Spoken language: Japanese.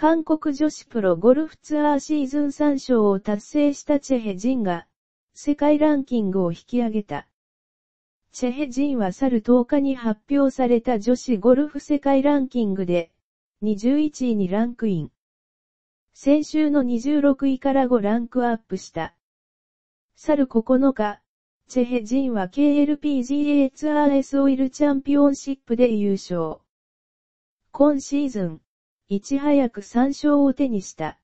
韓国女子プロゴルフツアーシーズン3勝を達成したチェヘジンが、世界ランキングを引き上げた。チェヘジンは去る10日に発表された女子ゴルフ世界ランキングで、21位にランクイン。先週の26位から5ランクアップした。去る9日、チェヘジンは KLPGA ツアー S オイルチャンピオンシップで優勝。今シーズン、いち早く参照を手にした。